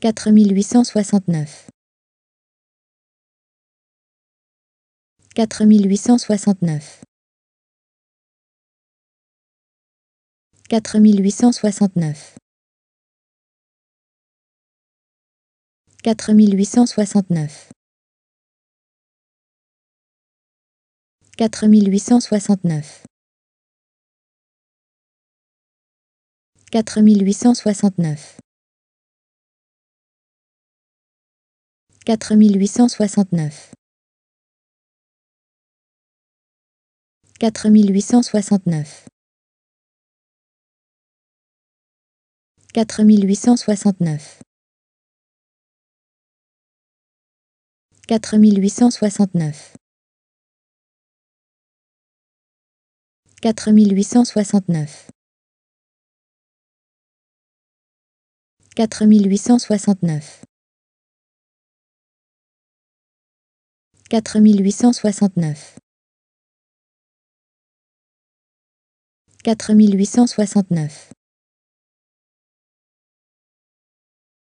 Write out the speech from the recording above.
quatre mille huit cent soixante-neuf quatre mille huit cent soixante-neuf quatre mille huit cent soixante-neuf quatre mille huit cent soixante-neuf quatre mille huit cent soixante-neuf quatre mille huit cent soixante-neuf quatre mille huit cent soixante-neuf quatre mille huit cent soixante-neuf quatre mille huit cent soixante-neuf quatre mille huit cent soixante-neuf quatre mille huit cent soixante-neuf quatre mille huit cent soixante-neuf quatre mille huit cent soixante-neuf quatre mille huit cent soixante-neuf